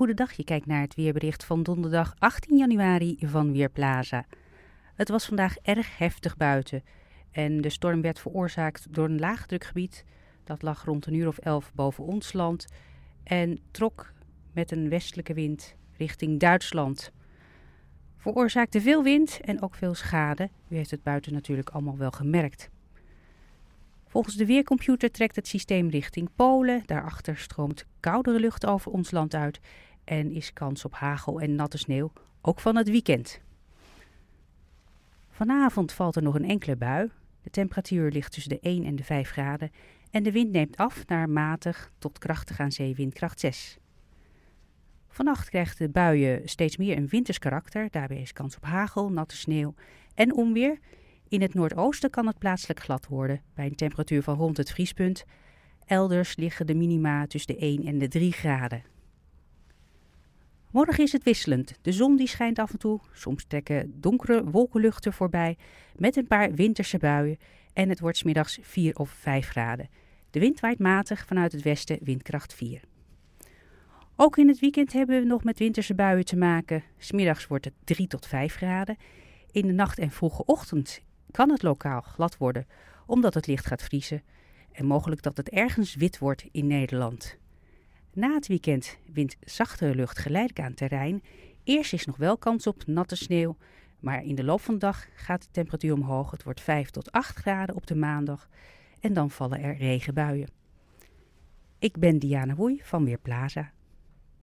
goedendag. Je kijkt naar het weerbericht van donderdag 18 januari van Weerplaza. Het was vandaag erg heftig buiten en de storm werd veroorzaakt door een laagdrukgebied. Dat lag rond een uur of elf boven ons land en trok met een westelijke wind richting Duitsland. Veroorzaakte veel wind en ook veel schade. U heeft het buiten natuurlijk allemaal wel gemerkt. Volgens de weercomputer trekt het systeem richting Polen. Daarachter stroomt koudere lucht over ons land uit en is kans op hagel en natte sneeuw ook van het weekend. Vanavond valt er nog een enkele bui. De temperatuur ligt tussen de 1 en de 5 graden en de wind neemt af naar matig tot krachtig aan zeewindkracht 6. Vannacht krijgt de buien steeds meer een winters karakter. Daarbij is kans op hagel, natte sneeuw en onweer. In het noordoosten kan het plaatselijk glad worden bij een temperatuur van rond het vriespunt. Elders liggen de minima tussen de 1 en de 3 graden. Morgen is het wisselend. De zon die schijnt af en toe. Soms trekken donkere wolkenluchten voorbij met een paar winterse buien. En het wordt smiddags 4 of 5 graden. De wind waait matig vanuit het westen, windkracht 4. Ook in het weekend hebben we nog met winterse buien te maken. Smiddags wordt het 3 tot 5 graden. In de nacht en vroege ochtend kan het lokaal glad worden, omdat het licht gaat vriezen. En mogelijk dat het ergens wit wordt in Nederland. Na het weekend wint zachtere lucht geleidelijk aan terrein. Eerst is nog wel kans op natte sneeuw, maar in de loop van de dag gaat de temperatuur omhoog. Het wordt 5 tot 8 graden op de maandag en dan vallen er regenbuien. Ik ben Diana Woei van Weerplaza.